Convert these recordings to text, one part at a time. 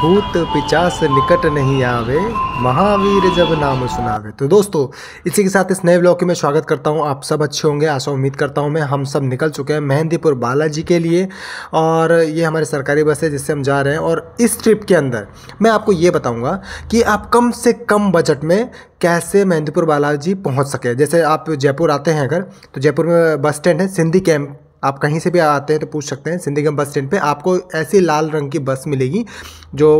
भूत पिचास निकट नहीं आवे महावीर जब नाम सुनावे तो दोस्तों इसी के साथ इस नए ब्लॉग में स्वागत करता हूं आप सब अच्छे होंगे आशा उम्मीद करता हूं मैं हम सब निकल चुके हैं मेहंदीपुर बालाजी के लिए और ये हमारी सरकारी बस है जिससे हम जा रहे हैं और इस ट्रिप के अंदर मैं आपको ये बताऊंगा कि आप कम से कम बजट में कैसे मेहंदीपुर बालाजी पहुँच सके जैसे आप जयपुर आते हैं अगर तो जयपुर में बस स्टैंड है सिंधी कैंप आप कहीं से भी आते हैं तो पूछ सकते हैं सिंधीगम बस स्टैंड पे आपको ऐसी लाल रंग की बस मिलेगी जो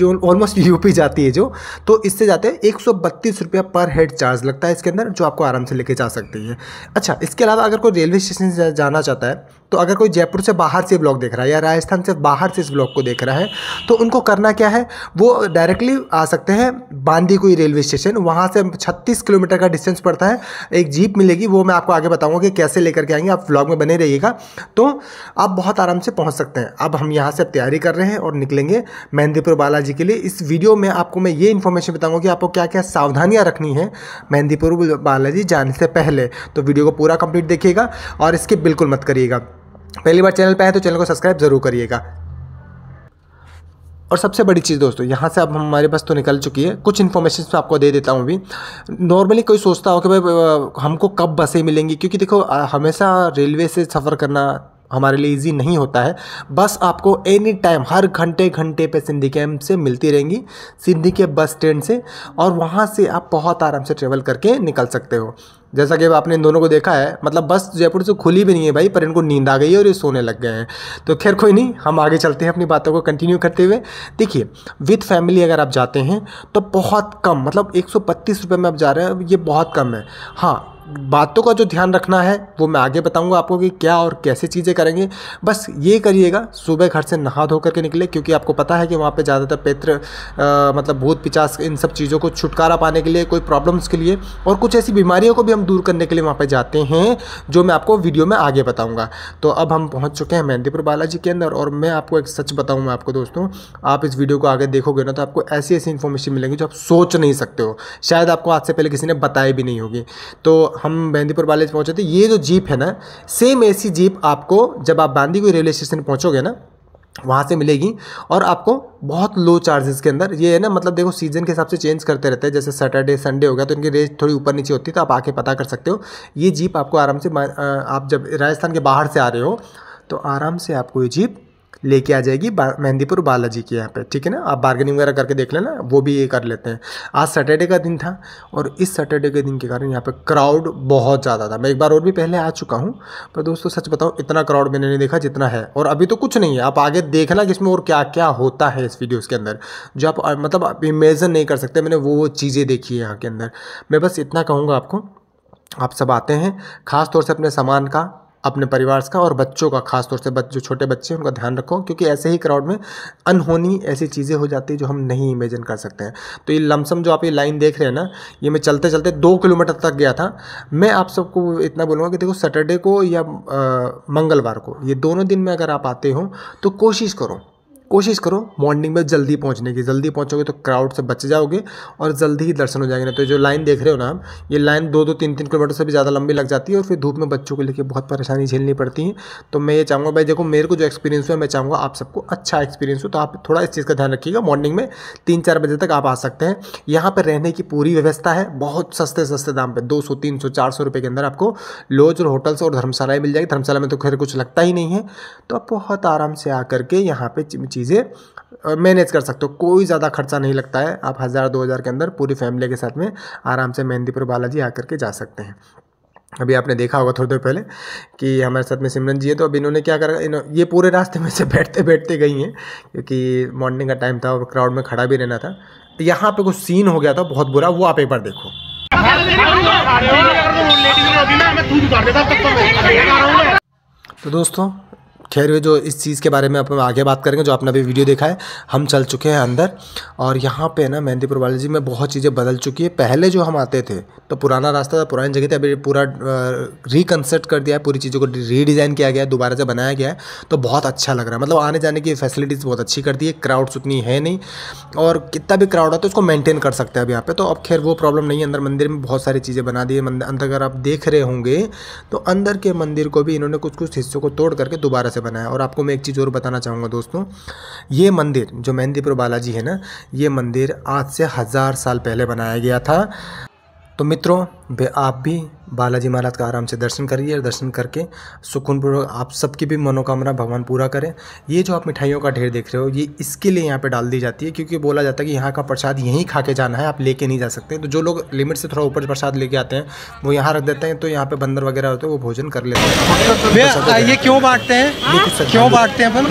जो ऑलमोस्ट यूपी जाती है जो तो इससे जाते हैं एक सौ पर हेड चार्ज लगता है इसके अंदर जो आपको आराम से लेके जा सकती है अच्छा इसके अलावा अगर कोई रेलवे स्टेशन जाना चाहता है तो अगर कोई जयपुर से बाहर से ब्लॉग देख रहा है या राजस्थान से बाहर से इस ब्लॉग को देख रहा है तो उनको करना क्या है वो डायरेक्टली आ सकते हैं बांदीकुई रेलवे स्टेशन वहाँ से छत्तीस किलोमीटर का डिस्टेंस पड़ता है एक जीप मिलेगी वो मैं आपको आगे बताऊँगा कि कैसे लेकर के आएंगे आप ब्लॉग में बने रहिएगा तो आप बहुत आराम से पहुँच सकते हैं अब हम यहाँ से तैयारी कर रहे हैं और निकलेंगे मेहंदीपुर बालाजी के लिए इस वीडियो में आपको मैं ये इन्फॉर्मेशन बताऊँगा कि आपको क्या क्या सावधानियाँ रखनी है मेहंदीपुर बालाजी जाने से पहले तो वीडियो को पूरा कंप्लीट देखिएगा और इसके बिल्कुल मत करिएगा पहली बार चैनल पर आए तो चैनल को सब्सक्राइब ज़रूर करिएगा और सबसे बड़ी चीज़ दोस्तों यहाँ से अब हमारे पास तो निकल चुकी है कुछ इन्फॉर्मेशन तो आपको दे देता हूँ अभी नॉर्मली कोई सोचता हो कि भाई हमको कब बसें मिलेंगी क्योंकि देखो हमेशा रेलवे से सफ़र करना हमारे लिए इजी नहीं होता है बस आपको एनी टाइम हर घंटे घंटे पे सिंधी कैम से मिलती रहेंगी सिंधी के बस स्टैंड से और वहाँ से आप बहुत आराम से ट्रेवल करके निकल सकते हो जैसा कि आपने इन दोनों को देखा है मतलब बस जयपुर से खुली भी नहीं है भाई पर इनको नींद आ गई है और ये सोने लग गए हैं तो खैर कोई नहीं हम आगे चलते हैं अपनी बातों को कंटिन्यू करते हुए देखिए विथ फैमिली अगर आप जाते हैं तो बहुत कम मतलब एक सौ में आप जा रहे हैं ये बहुत कम है हाँ बातों का जो ध्यान रखना है वो मैं आगे बताऊंगा आपको कि क्या और कैसे चीज़ें करेंगे बस ये करिएगा सुबह घर से नहा धो करके निकले क्योंकि आपको पता है कि वहाँ पे ज़्यादातर पित्र मतलब भूत पिचास इन सब चीज़ों को छुटकारा पाने के लिए कोई प्रॉब्लम्स के लिए और कुछ ऐसी बीमारियों को भी हम दूर करने के लिए वहाँ पर जाते हैं जो मैं आपको वीडियो में आगे बताऊँगा तो अब हम पहुँच चुके हैं मेहंदीपुर बालाजी के अंदर और मैं आपको एक सच बताऊँ मैं आपको दोस्तों आप इस वीडियो को आगे देखोगे ना तो आपको ऐसी ऐसी इन्फॉर्मेशन मिलेंगी जो आप सोच नहीं सकते हो शायद आपको आज से पहले किसी ने बताई भी नहीं होगी तो हम मेहंदीपुर वाले पहुँचे थे ये जो जीप है ना सेम ऐसी जीप आपको जब आप कोई रेलवे स्टेशन पहुँचोगे ना वहाँ से मिलेगी और आपको बहुत लो चार्जेस के अंदर ये है ना मतलब देखो सीजन के हिसाब से चेंज करते रहते हैं जैसे सैटरडे संडे हो गया तो इनकी रेंज थोड़ी ऊपर नीचे होती है तो आप आके पता कर सकते हो ये जीप आपको आराम से आप जब राजस्थान के बाहर से आ रहे हो तो आराम से आपको ये जीप लेके आ जाएगी बा, मेहंदीपुर बालाजी के यहाँ पे ठीक है ना आप बार्गेनिंग वगैरह करके देख लेना वो भी ये कर लेते हैं आज सैटरडे का दिन था और इस सैटरडे के दिन के कारण यहाँ पे क्राउड बहुत ज़्यादा था मैं एक बार और भी पहले आ चुका हूँ पर दोस्तों सच बताऊँ इतना क्राउड मैंने नहीं देखा जितना है और अभी तो कुछ नहीं है आप आगे देखना कि इसमें और क्या क्या होता है इस वीडियोज़ के अंदर जो आप मतलब आप इमेजन नहीं कर सकते मैंने वो वो चीज़ें देखी है यहाँ के अंदर मैं बस इतना कहूँगा आपको आप सब आते हैं ख़ास तौर से अपने सामान का अपने परिवार का और बच्चों का खासतौर से बच्चे छोटे बच्चे हैं उनका ध्यान रखो क्योंकि ऐसे ही क्राउड में अनहोनी ऐसी चीज़ें हो जाती है जो हम नहीं इमेजिन कर सकते हैं तो ये लमसम जो आप ये लाइन देख रहे हैं ना ये मैं चलते चलते दो किलोमीटर तक गया था मैं आप सबको इतना बोलूँगा कि देखो सैटरडे को या मंगलवार को ये दोनों दिन में अगर आप आते हो तो कोशिश करो कोशिश करो मॉर्निंग में जल्दी पहुंचने की जल्दी पहुंचोगे तो क्राउड से बच जाओगे और जल्दी ही दर्शन हो जाएंगे ना तो जो लाइन देख रहे हो ना ये लाइन दो दो तीन तीन किलोमीटर से भी ज़्यादा लंबी लग जाती है और फिर धूप में बच्चों को लेकर बहुत परेशानी झेलनी पड़ती है तो मैं ये चाहूँगा भाई देखो मेरे को जो एक्सपीरियंस हुआ मैं चाहूँगा आप सबको अच्छा एक्सपीरियंस हो तो आप थोड़ा इस चीज़ का ध्यान रखिएगा मॉर्निंग में तीन चार बजे तक आप आ सकते हैं यहाँ पर रहने की पूरी व्यवस्था है बहुत सस्ते सस्ते दाम पर दो सौ तीन सौ चार सौ रुपये के अंदर आपको लॉज और होटल्स और धर्मशालाएँ मिल जाएगी धर्मशाला में तो खैर कुछ लगता ही नहीं है तो आप बहुत आराम से आ करके यहाँ पर चीज़ें मैनेज कर सकते हो कोई ज़्यादा खर्चा नहीं लगता है आप हज़ार दो हज़ार के अंदर पूरी फैमिली के साथ में आराम से मेहंदीपुर बालाजी आकर के जा सकते हैं अभी आपने देखा होगा थोड़ी देर पहले कि हमारे साथ में सिमरन जी है तो अब इन्होंने क्या करा इन्हों ये पूरे रास्ते में से बैठते बैठते गई हैं क्योंकि मॉर्निंग का टाइम था और क्राउड में खड़ा भी रहना था यहाँ पे कुछ सीन हो गया था बहुत बुरा वो आप एक बार देखो तो दोस्तों खैर वे जो इस चीज़ के बारे में अपन आगे बात करेंगे जो आपने अभी वीडियो देखा है हम चल चुके हैं अंदर और यहाँ पे ना मेहंदीपुर जी में बहुत चीज़ें बदल चुकी है पहले जो हम आते थे तो पुराना रास्ता था पुरानी जगह थे अभी पूरा रिकन्सट कर दिया है पूरी चीज़ों को रीडिज़ाइन किया गया है दोबारा से बनाया गया है तो बहुत अच्छा लग रहा है मतलब आने जाने की फैसिलिटीज़ बहुत अच्छी कर दी है क्राउड्स उतनी है नहीं और कितना भी क्राउड है तो उसको मेनटेन कर सकते हैं अब यहाँ पर तो अब खैर वो प्रॉब्लम नहीं है अंदर मंदिर में बहुत सारी चीज़ें बना दी है अंदर अगर आप देख रहे होंगे तो अंदर के मंदिर को भी इन्होंने कुछ कुछ हिस्सों को तोड़ करके दोबारा से बना है और आपको मैं एक चीज़ और बताना चाहूँगा दोस्तों ये मंदिर जो मेहंदीपुर बालाजी है ना ये मंदिर आज से हज़ार साल पहले बनाया गया था तो मित्रों आप भी बालाजी महाराज का आराम से दर्शन करिए और दर्शन करके सुकूनपूर्वक आप सबकी भी मनोकामना भगवान पूरा करें ये जो आप मिठाइयों का ढेर देख रहे हो ये इसके लिए यहाँ पे डाल दी जाती है क्योंकि बोला जाता है कि यहाँ का प्रसाद यहीं खा के जाना है आप लेके नहीं जा सकते तो जो लोग लिमिट से थोड़ा ऊपर प्रसाद लेके आते हैं वो यहाँ रख देते हैं तो यहाँ पे बंदर वगैरह होते हैं वो भोजन कर लेते हैं ये क्यों बांटते हैं क्यों बांटते हैं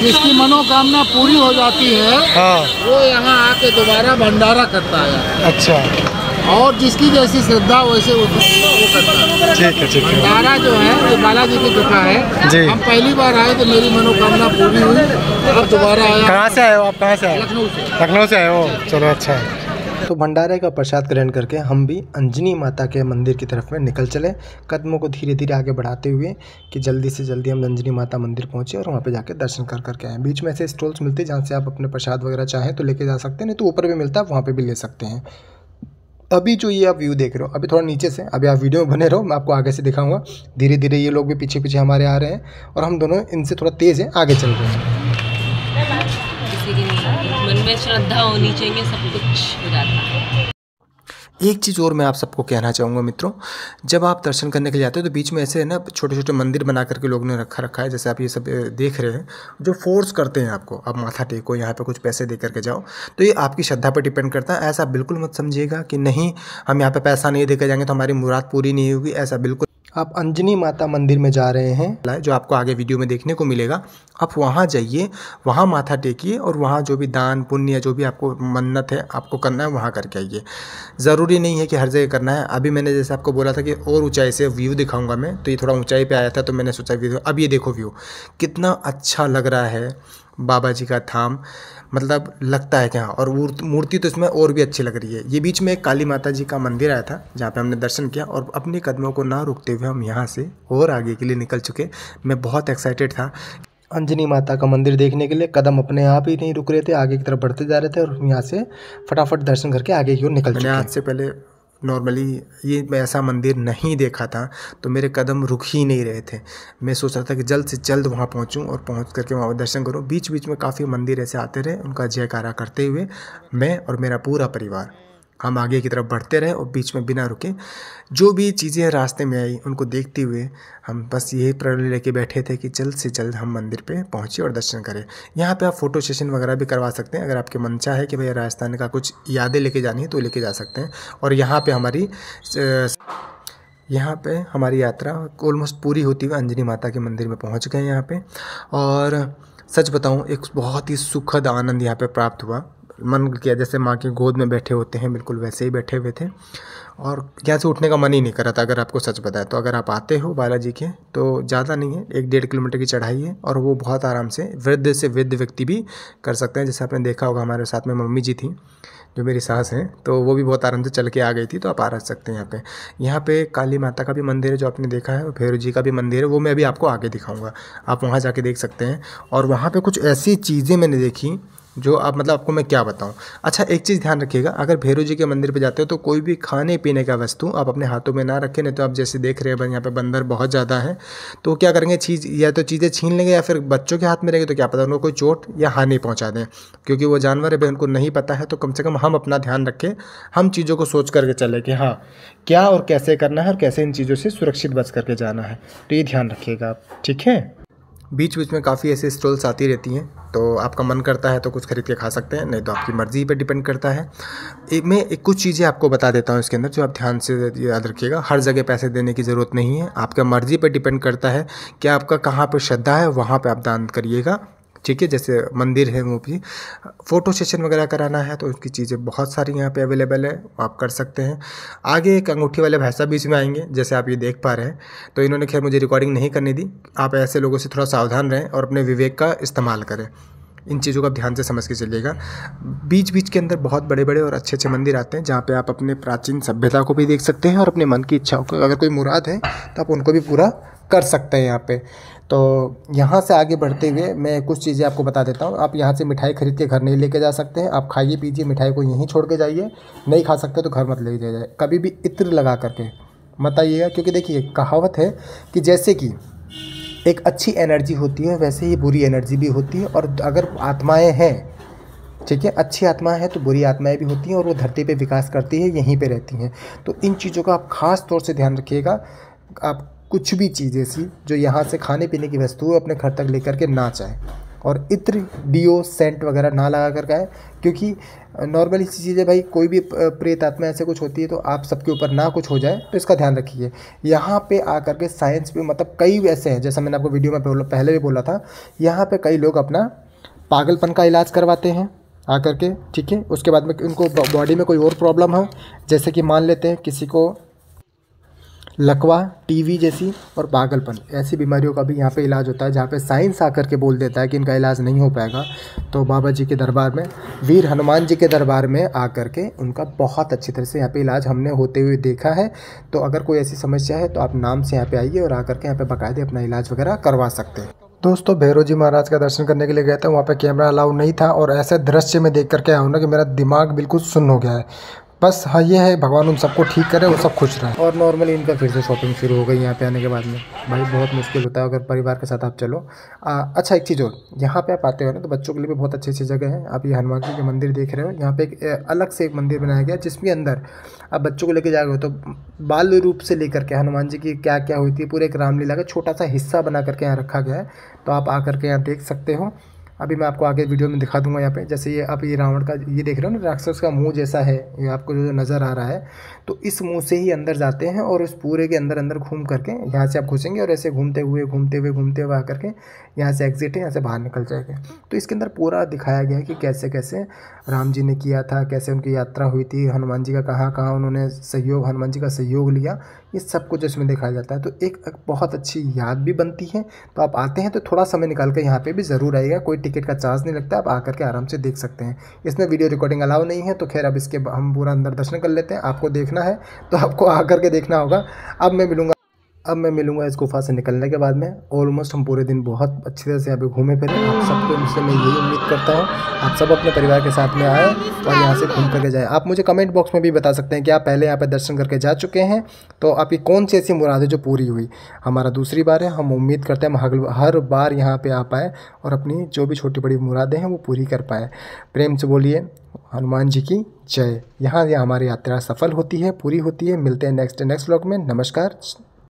जिसकी मनोकामना पूरी हो जाती है हाँ। वो यहाँ आके दोबारा भंडारा करता है अच्छा और जिसकी जैसी श्रद्धा वैसे वो करता है ठीक है ठीक है भंडारा जो है वो बालाजी की कृपा है जी हम पहली बार आए तो मेरी मनोकामना पूरी हुई अब दोबारा आया कहाँ से आए हो आप कहाँ से आए लखनऊ से लखनऊ से आए हो चलो अच्छा है तो भंडारे का प्रसाद ग्रहण करके हम भी अंजनी माता के मंदिर की तरफ में निकल चले कदमों को धीरे धीरे आगे बढ़ाते हुए कि जल्दी से जल्दी हम अंजनी माता मंदिर पहुँचे और वहाँ पर जाकर दर्शन कर करके आए बीच में ऐसे स्टॉल्स मिलते हैं जहाँ से आप अपने प्रसाद वगैरह चाहें तो लेके जा सकते हैं नहीं तो ऊपर भी मिलता है वहाँ पर भी ले सकते हैं अभी जो ये आप व्यू देख रहे हो अभी थोड़ा नीचे से अभी आप वीडियो में बने रहो मैं आपको आगे से दिखाऊंगा धीरे धीरे ये लोग भी पीछे पीछे हमारे आ रहे हैं और हम दोनों इनसे थोड़ा तेज़ हैं आगे चल रहे हैं में श्रद्धा होनी चाहिए सब कुछ हो जाता है एक चीज़ और मैं आप सबको कहना चाहूँगा मित्रों जब आप दर्शन करने के लिए आते हो तो बीच में ऐसे है ना छोटे छोटे मंदिर बना करके लोगों ने रखा रखा है जैसे आप ये सब देख रहे हैं जो फोर्स करते हैं आपको आप माथा टेको यहाँ पे कुछ पैसे दे करके जाओ तो ये आपकी श्रद्धा पर डिपेंड करता है ऐसा बिल्कुल मत समझिएगा कि नहीं हम यहाँ पर पैसा नहीं देकर जाएंगे तो हमारी मुराद पूरी नहीं होगी ऐसा बिल्कुल आप अंजनी माता मंदिर में जा रहे हैं जो आपको आगे वीडियो में देखने को मिलेगा आप वहाँ जाइए वहाँ माथा टेकिए और वहाँ जो भी दान पुण्य जो भी आपको मन्नत है आपको करना है वहाँ करके आइए ज़रूरी नहीं है कि हर जगह करना है अभी मैंने जैसे आपको बोला था कि और ऊंचाई से व्यू दिखाऊंगा मैं तो ये थोड़ा ऊंचाई पे आया था तो मैंने सोचा व्यू अब ये देखो व्यू कितना अच्छा लग रहा है बाबा जी का थाम मतलब लगता है क्या और मूर्ति तो इसमें और भी अच्छी लग रही है ये बीच में एक काली माता जी का मंदिर आया था जहाँ पे हमने दर्शन किया और अपने कदमों को ना रोकते हुए हम यहाँ से और आगे के लिए निकल चुके मैं बहुत एक्साइटेड था अंजनी माता का मंदिर देखने के लिए कदम अपने आप ही नहीं रुक रहे थे आगे की तरफ बढ़ते जा रहे थे और यहाँ से फटाफट दर्शन करके आगे की ओर निकल मैंने आज से पहले नॉर्मली ये मैं ऐसा मंदिर नहीं देखा था तो मेरे कदम रुक ही नहीं रहे थे मैं सोच रहा था कि जल्द से जल्द वहाँ पहुँचूँ और पहुँच करके वहाँ दर्शन करूँ बीच बीच में काफ़ी मंदिर ऐसे आते रहे उनका जयकारा करते हुए मैं और मेरा पूरा परिवार हम आगे की तरफ बढ़ते रहे और बीच में बिना रुके जो भी चीज़ें रास्ते में आई उनको देखते हुए हम बस यही प्रण लेके बैठे थे कि जल्द से जल्द हम मंदिर पे पहुँचे और दर्शन करें यहाँ पे आप फ़ोटो सेशन वगैरह भी करवा सकते हैं अगर आपके मनचा है कि भैया राजस्थान का कुछ यादें लेके जानी है तो लेके जा सकते हैं और यहाँ पर हमारी यहाँ पर हमारी यात्रा ऑलमोस्ट पूरी होती हुई अंजनी माता के मंदिर में पहुँच गए यहाँ पर और सच बताऊँ एक बहुत ही सुखद आनंद यहाँ पे प्राप्त हुआ मन किया जैसे माँ की गोद में बैठे होते हैं बिल्कुल वैसे ही बैठे हुए थे और यहाँ से उठने का मन ही नहीं कर रहा था अगर आपको सच बताए तो अगर आप आते हो बालाजी के तो ज़्यादा नहीं है एक डेढ़ किलोमीटर की चढ़ाई है और वो बहुत आराम से वृद्ध से वृद्ध व्यक्ति भी कर सकते हैं जैसे आपने देखा होगा हमारे साथ में मम्मी जी थी जो मेरी सास हैं तो वो भी बहुत आराम से चल के आ गई थी तो आप आ सकते हैं यहाँ पे यहाँ पे काली माता का भी मंदिर है जो आपने देखा है और जी का भी मंदिर है वो मैं अभी आपको आगे दिखाऊंगा आप वहाँ जाके देख सकते हैं और वहाँ पे कुछ ऐसी चीज़ें मैंने देखी जो आप मतलब आपको मैं क्या बताऊँ अच्छा एक चीज़ ध्यान रखिएगा अगर भैरू जी के मंदिर पर जाते हो तो कोई भी खाने पीने का वस्तु आप अपने हाथों में ना रखें नहीं तो आप जैसे देख रहे हैं यहाँ पर बंदर बहुत ज़्यादा है तो क्या करेंगे चीज़ या तो चीज़ें छीन लेंगे या फिर बच्चों के हाथ में रहेंगे तो क्या पता उनको कोई चोट या हानि पहुँचा दें क्योंकि वो जानवर है भाई उनको नहीं पता है तो कम से कम हम अपना ध्यान रखें हम चीज़ों को सोच करके चले कि हाँ क्या और कैसे करना है और कैसे इन चीज़ों से सुरक्षित बच करके जाना है तो ये ध्यान रखिएगा आप ठीक है बीच बीच में काफ़ी ऐसे स्टॉल्स आती रहती हैं तो आपका मन करता है तो कुछ खरीद के खा सकते हैं नहीं तो आपकी मर्ज़ी पर डिपेंड करता है एक मैं एक कुछ चीज़ें आपको बता देता हूँ इसके अंदर जो आप ध्यान से याद रखिएगा हर जगह पैसे देने की ज़रूरत नहीं है आपका मर्ज़ी पर डिपेंड करता है कि आपका कहाँ पर श्रद्धा है वहाँ पर आप दान करिएगा ठीक है जैसे मंदिर है वो भी फ़ोटो सेशन वगैरह कराना है तो उसकी चीज़ें बहुत सारी यहाँ पे अवेलेबल है आप कर सकते हैं आगे एक अंगूठी वाले भाई साहब भी इसमें आएंगे जैसे आप ये देख पा रहे हैं तो इन्होंने खैर मुझे रिकॉर्डिंग नहीं करने दी आप ऐसे लोगों से थोड़ा सावधान रहें और अपने विवेक का इस्तेमाल करें इन चीज़ों का ध्यान से समझ के चलिएगा बीच बीच के अंदर बहुत बड़े बड़े और अच्छे अच्छे मंदिर आते हैं जहाँ पे आप अपने प्राचीन सभ्यता को भी देख सकते हैं और अपने मन की इच्छाओं को अगर कोई मुराद है तो आप उनको भी पूरा कर सकते हैं यहाँ पे तो यहाँ से आगे बढ़ते हुए मैं कुछ चीज़ें आपको बता देता हूँ आप यहाँ से मिठाई खरीद के घर नहीं लेके जा सकते हैं आप खाइए पीजिए मिठाई को यहीं छोड़ के जाइए नहीं खा सकते तो घर मत ले जाए कभी भी इत्र लगा करके मत आइएगा क्योंकि देखिए कहावत है कि जैसे कि एक अच्छी एनर्जी होती है वैसे ही बुरी एनर्जी भी होती है और अगर आत्माएँ हैं ठीक है अच्छी आत्माएँ हैं तो बुरी आत्माएं भी होती हैं और वो धरती पे विकास करती है यहीं पे रहती हैं तो इन चीज़ों का आप ख़ास तौर से ध्यान रखिएगा आप कुछ भी चीज़ ऐसी जो यहाँ से खाने पीने की वस्तु अपने घर तक लेकर के ना जाए और इत्र डीओ सेंट वगैरह ना लगा कर गए क्योंकि नॉर्मल इसी चीज़ें भाई कोई भी प्रेत आत्मा ऐसे कुछ होती है तो आप सबके ऊपर ना कुछ हो जाए तो इसका ध्यान रखिए यहाँ पे आकर के साइंस में मतलब कई ऐसे हैं जैसा मैंने आपको वीडियो में पहले भी बोला था यहाँ पर कई लोग अपना पागलपन का इलाज करवाते हैं आ करके ठीक है उसके बाद में उनको बॉडी में कोई और प्रॉब्लम हो जैसे कि मान लेते हैं किसी को लकवा टीवी जैसी और पागलपन ऐसी बीमारियों का भी यहाँ पे इलाज होता है जहाँ पे साइंस आकर के बोल देता है कि इनका इलाज नहीं हो पाएगा तो बाबा जी के दरबार में वीर हनुमान जी के दरबार में आकर के उनका बहुत अच्छी तरह से यहाँ पे इलाज हमने होते हुए देखा है तो अगर कोई ऐसी समस्या है तो आप नाम से यहाँ पर आइए और आकर के यहाँ पर बाकायदे अपना इलाज वगैरह करवा सकते हैं दोस्तों भैरव जी महाराज का दर्शन करने के लिए गया था वहाँ पे कैमरा अलाउ नहीं था और ऐसे दृश्य में देख करके आया हूँ ना कि मेरा दिमाग बिल्कुल सुन्न हो गया है बस हाँ ये है भगवान उन सबको ठीक करे वो सब खुश रहे और नॉर्मली इनका फिर से शॉपिंग शुरू हो गई यहाँ पे आने के बाद में भाई बहुत मुश्किल होता है अगर परिवार के साथ आप चलो आ, अच्छा एक चीज़ और यहाँ पे आप आते हो ना तो बच्चों के लिए भी बहुत अच्छी अच्छी जगह है आप ये हनुमान जी के मंदिर देख रहे हो यहाँ पे एक अलग से एक मंदिर बनाया गया जिसके अंदर आप बच्चों को लेके जा रहे हो तो बाल रूप से लेकर के हनुमान जी की क्या क्या हुई थी पूरे एक रामलीला का छोटा सा हिस्सा बना करके यहाँ रखा गया है तो आप आ करके यहाँ देख सकते हो अभी मैं आपको आगे वीडियो में दिखा दूंगा यहाँ पे जैसे ये आप ये रावण का ये देख रहे हो ना राक्षस का मुंह जैसा है ये आपको जो नज़र आ रहा है तो इस मुंह से ही अंदर जाते हैं और उस पूरे के अंदर अंदर घूम करके यहाँ से आप घुसेंगे और ऐसे घूमते हुए घूमते हुए घूमते हुए आकर के यहाँ से एग्जिट है यहाँ से बाहर निकल जाएंगे तो इसके अंदर पूरा दिखाया गया है कि कैसे कैसे राम जी ने किया था कैसे उनकी यात्रा हुई थी हनुमान जी का कहाँ कहाँ उन्होंने सहयोग हनुमान जी का सहयोग लिया ये सब कुछ इसमें दिखाया जाता है तो एक बहुत अच्छी याद भी बनती है तो आप आते हैं तो थोड़ा समय निकाल कर यहाँ पर भी ज़रूर आएगा कोई टिकट का चार्ज नहीं लगता आप आकर के आराम से देख सकते हैं इसमें वीडियो रिकॉर्डिंग अलाउ नहीं है तो खैर अब इसके हम पूरा अंदर दर्शन कर लेते हैं आपको देखना है तो आपको आकर के देखना होगा अब मैं मिलूँगा अब मैं मिलूंगा इस गुफा से निकलने के बाद में ऑलमोस्ट हम पूरे दिन बहुत अच्छी तरह से यहाँ पे घूमे फिरे आप सबको मुझसे मैं यही उम्मीद करता हूँ आप सब अपने परिवार के साथ में आए और यहाँ से घूम करके जाए आप मुझे कमेंट बॉक्स में भी बता सकते हैं कि आप पहले यहाँ पर दर्शन करके जा चुके हैं तो आपकी कौन सी ऐसी मुरादें जो पूरी हुई हमारा दूसरी बार है हम उम्मीद करते हैं हम हर बार यहाँ पर आ पाए और अपनी जो भी छोटी बड़ी मुरादें हैं वो पूरी कर पाए प्रेम से बोलिए हनुमान जी की जय यहाँ हमारी यात्रा सफल होती है पूरी होती है मिलते हैं नेक्स्ट नेक्स्ट ब्लॉग में नमस्कार